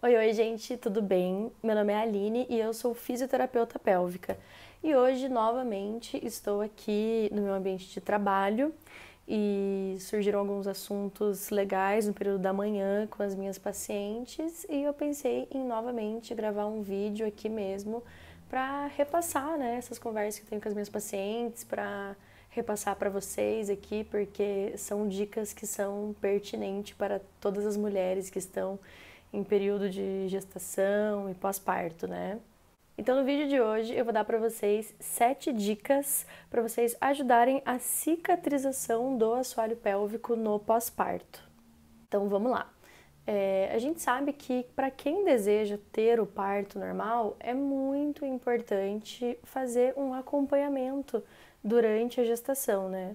Oi, oi, gente, tudo bem? Meu nome é Aline e eu sou fisioterapeuta pélvica. E hoje, novamente, estou aqui no meu ambiente de trabalho e surgiram alguns assuntos legais no período da manhã com as minhas pacientes e eu pensei em novamente gravar um vídeo aqui mesmo para repassar né, essas conversas que eu tenho com as minhas pacientes, para repassar para vocês aqui, porque são dicas que são pertinentes para todas as mulheres que estão em período de gestação e pós-parto, né? Então, no vídeo de hoje, eu vou dar para vocês sete dicas para vocês ajudarem a cicatrização do assoalho pélvico no pós-parto. Então, vamos lá. É, a gente sabe que para quem deseja ter o parto normal, é muito importante fazer um acompanhamento durante a gestação, né?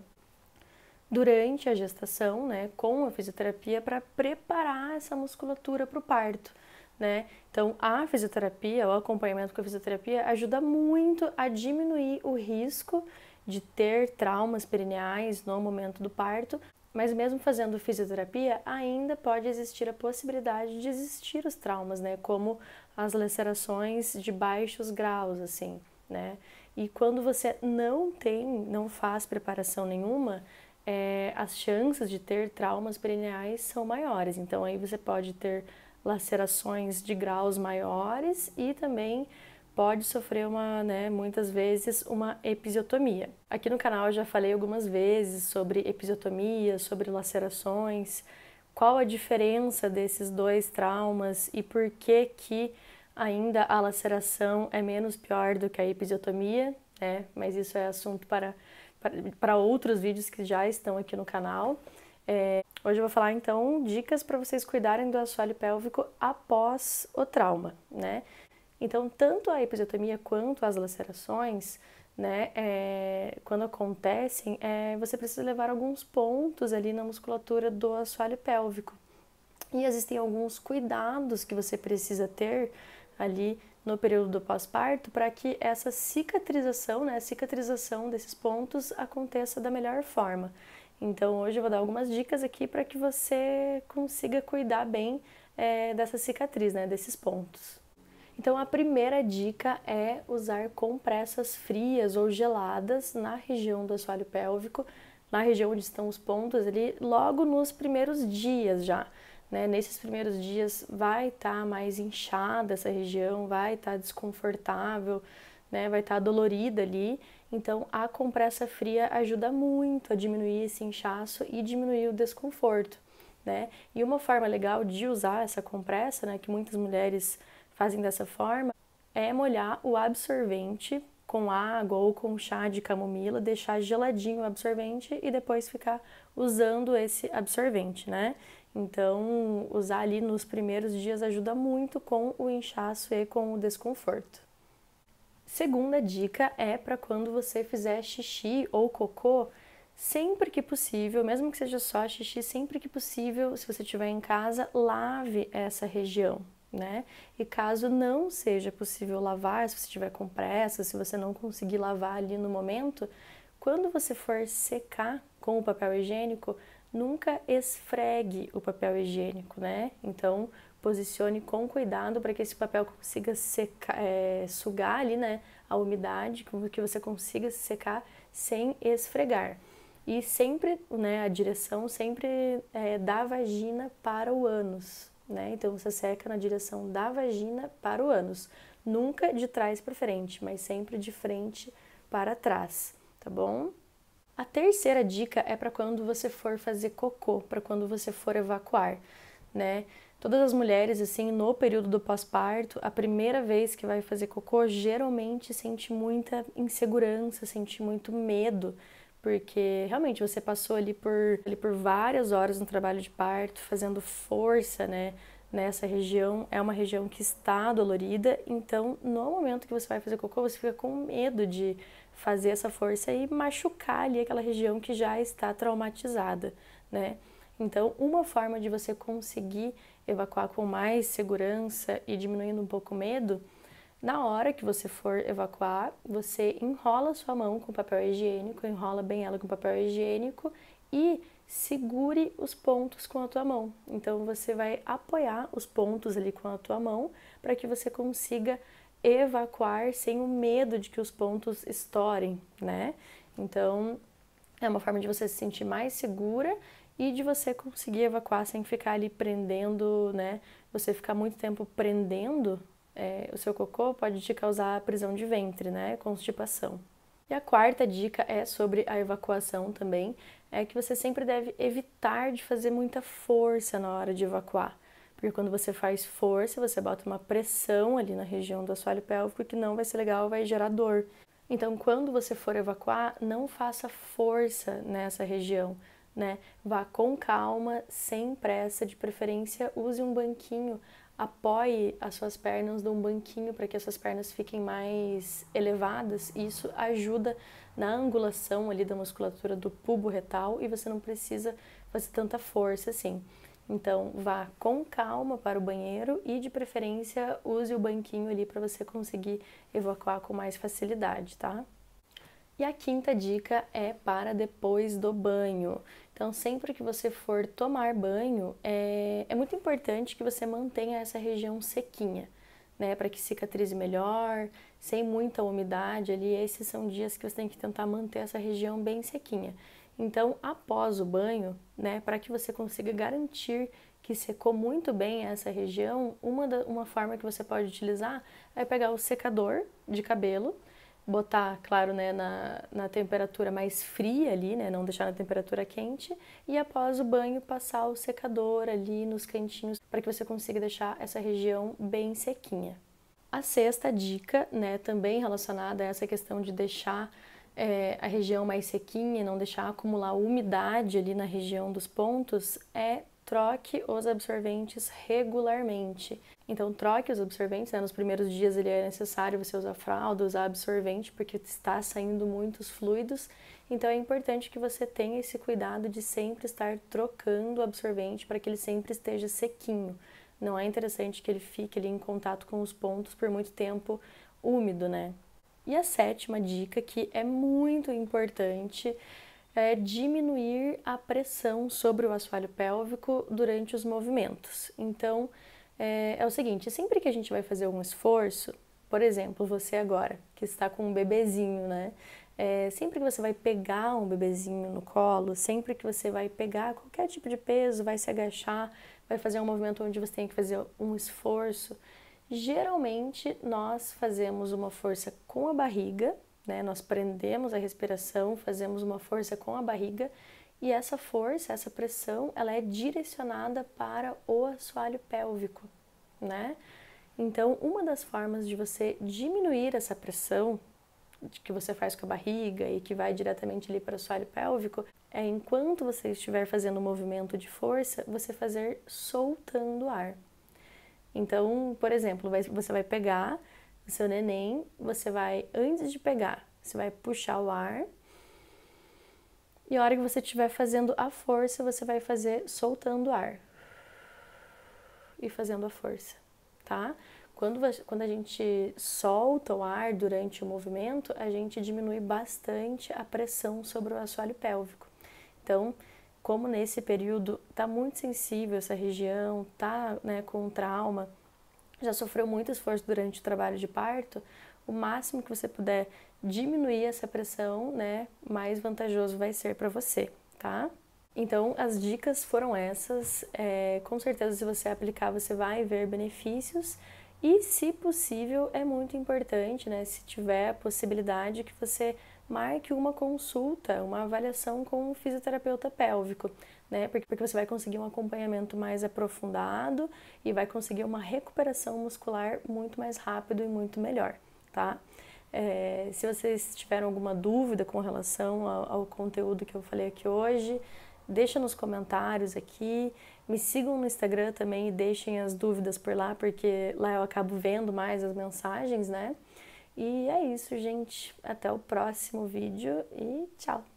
durante a gestação, né, com a fisioterapia para preparar essa musculatura para o parto, né? Então, a fisioterapia, o acompanhamento com a fisioterapia ajuda muito a diminuir o risco de ter traumas perineais no momento do parto, mas mesmo fazendo fisioterapia, ainda pode existir a possibilidade de existir os traumas, né, como as lacerações de baixos graus, assim, né? E quando você não tem, não faz preparação nenhuma, é, as chances de ter traumas perineais são maiores. Então, aí você pode ter lacerações de graus maiores e também pode sofrer uma, né, muitas vezes uma episiotomia. Aqui no canal eu já falei algumas vezes sobre episiotomia, sobre lacerações, qual a diferença desses dois traumas e por que que ainda a laceração é menos pior do que a episiotomia, né? Mas isso é assunto para para outros vídeos que já estão aqui no canal. É, hoje eu vou falar então dicas para vocês cuidarem do assoalho pélvico após o trauma, né? Então, tanto a episiotomia quanto as lacerações, né, é, quando acontecem, é, você precisa levar alguns pontos ali na musculatura do assoalho pélvico. E existem alguns cuidados que você precisa ter ali no período do pós-parto para que essa cicatrização, né, cicatrização desses pontos aconteça da melhor forma. Então hoje eu vou dar algumas dicas aqui para que você consiga cuidar bem é, dessa cicatriz, né, desses pontos. Então a primeira dica é usar compressas frias ou geladas na região do assoalho pélvico, na região onde estão os pontos ali, logo nos primeiros dias já né, nesses primeiros dias vai estar tá mais inchada essa região, vai estar tá desconfortável, né, vai estar tá dolorida ali. Então, a compressa fria ajuda muito a diminuir esse inchaço e diminuir o desconforto. Né? E uma forma legal de usar essa compressa, né, que muitas mulheres fazem dessa forma, é molhar o absorvente com água ou com chá de camomila, deixar geladinho o absorvente e depois ficar usando esse absorvente, né? Então, usar ali nos primeiros dias ajuda muito com o inchaço e com o desconforto. Segunda dica é para quando você fizer xixi ou cocô, sempre que possível, mesmo que seja só xixi, sempre que possível, se você estiver em casa, lave essa região, né? E caso não seja possível lavar, se você tiver com pressa, se você não conseguir lavar ali no momento, quando você for secar com o papel higiênico, Nunca esfregue o papel higiênico, né? Então, posicione com cuidado para que esse papel consiga secar, é, sugar ali, né, a umidade, que você consiga secar sem esfregar. E sempre, né, a direção sempre é da vagina para o ânus, né? Então você seca na direção da vagina para o ânus, nunca de trás para frente, mas sempre de frente para trás, tá bom? A terceira dica é para quando você for fazer cocô, para quando você for evacuar, né? Todas as mulheres, assim, no período do pós-parto, a primeira vez que vai fazer cocô, geralmente sente muita insegurança, sente muito medo, porque realmente você passou ali por, ali por várias horas no trabalho de parto, fazendo força, né? nessa região é uma região que está dolorida, então no momento que você vai fazer cocô, você fica com medo de fazer essa força e machucar ali aquela região que já está traumatizada, né? Então, uma forma de você conseguir evacuar com mais segurança e diminuindo um pouco o medo, na hora que você for evacuar, você enrola sua mão com papel higiênico, enrola bem ela com papel higiênico e segure os pontos com a tua mão. Então você vai apoiar os pontos ali com a tua mão para que você consiga evacuar sem o medo de que os pontos estourem, né? Então é uma forma de você se sentir mais segura e de você conseguir evacuar sem ficar ali prendendo, né? Você ficar muito tempo prendendo é, o seu cocô pode te causar prisão de ventre, né? Constipação. E a quarta dica é sobre a evacuação também, é que você sempre deve evitar de fazer muita força na hora de evacuar. Porque quando você faz força, você bota uma pressão ali na região do assoalho pélvico que não vai ser legal, vai gerar dor. Então, quando você for evacuar, não faça força nessa região, né? Vá com calma, sem pressa, de preferência use um banquinho apoie as suas pernas num um banquinho para que as suas pernas fiquem mais elevadas. isso ajuda na angulação ali da musculatura do pubo retal e você não precisa fazer tanta força assim. Então, vá com calma para o banheiro e, de preferência, use o banquinho ali para você conseguir evacuar com mais facilidade, tá? E a quinta dica é para depois do banho. Então, sempre que você for tomar banho, é, é muito importante que você mantenha essa região sequinha, né? Para que cicatrize melhor, sem muita umidade ali. Esses são dias que você tem que tentar manter essa região bem sequinha. Então, após o banho, né, para que você consiga garantir que secou muito bem essa região, uma, da, uma forma que você pode utilizar é pegar o secador de cabelo botar, claro, né, na, na temperatura mais fria ali, né, não deixar na temperatura quente, e após o banho passar o secador ali nos cantinhos para que você consiga deixar essa região bem sequinha. A sexta dica, né, também relacionada a essa questão de deixar é, a região mais sequinha, não deixar acumular umidade ali na região dos pontos, é troque os absorventes regularmente. Então, troque os absorventes. Né? Nos primeiros dias ele é necessário você usar fralda, usar absorvente, porque está saindo muitos fluidos. Então, é importante que você tenha esse cuidado de sempre estar trocando o absorvente para que ele sempre esteja sequinho. Não é interessante que ele fique ali em contato com os pontos por muito tempo úmido, né? E a sétima dica, que é muito importante, é diminuir a pressão sobre o assoalho pélvico durante os movimentos. Então, é, é, o seguinte: sempre que a gente vai fazer um esforço, por exemplo, você agora que está com um bebezinho, né? É, sempre que você vai pegar um bebezinho no colo, sempre que você vai pegar qualquer tipo de peso, vai se agachar, vai fazer um movimento onde você tem que fazer um esforço, Geralmente nós fazemos uma força com a barriga, né? Nós prendemos a respiração, fazemos uma força com a barriga e essa força, essa pressão, ela é direcionada para o assoalho pélvico, né? Então, uma das formas de você diminuir essa pressão que você faz com a barriga e que vai diretamente ali para o assoalho pélvico é enquanto você estiver fazendo o um movimento de força, você fazer soltando o ar. Então, por exemplo, vai, você vai pegar o seu neném, você vai, antes de pegar, você vai puxar o ar. E a hora que você estiver fazendo a força, você vai fazer soltando o ar. E fazendo a força, tá? Quando, quando a gente solta o ar durante o movimento, a gente diminui bastante a pressão sobre o assoalho pélvico. Então, como nesse período está muito sensível essa região, está né, com trauma, já sofreu muito esforço durante o trabalho de parto, o máximo que você puder diminuir essa pressão, né, mais vantajoso vai ser para você, tá? Então, as dicas foram essas. É, com certeza, se você aplicar, você vai ver benefícios. E, se possível, é muito importante, né, se tiver a possibilidade, que você marque uma consulta, uma avaliação com um fisioterapeuta pélvico, né, porque, porque você vai conseguir um acompanhamento mais aprofundado e vai conseguir uma recuperação muscular muito mais rápido e muito melhor, tá? É, se vocês tiveram alguma dúvida com relação ao, ao conteúdo que eu falei aqui hoje, Deixa nos comentários aqui. Me sigam no Instagram também e deixem as dúvidas por lá, porque lá eu acabo vendo mais as mensagens, né? E é isso, gente. Até o próximo vídeo e tchau!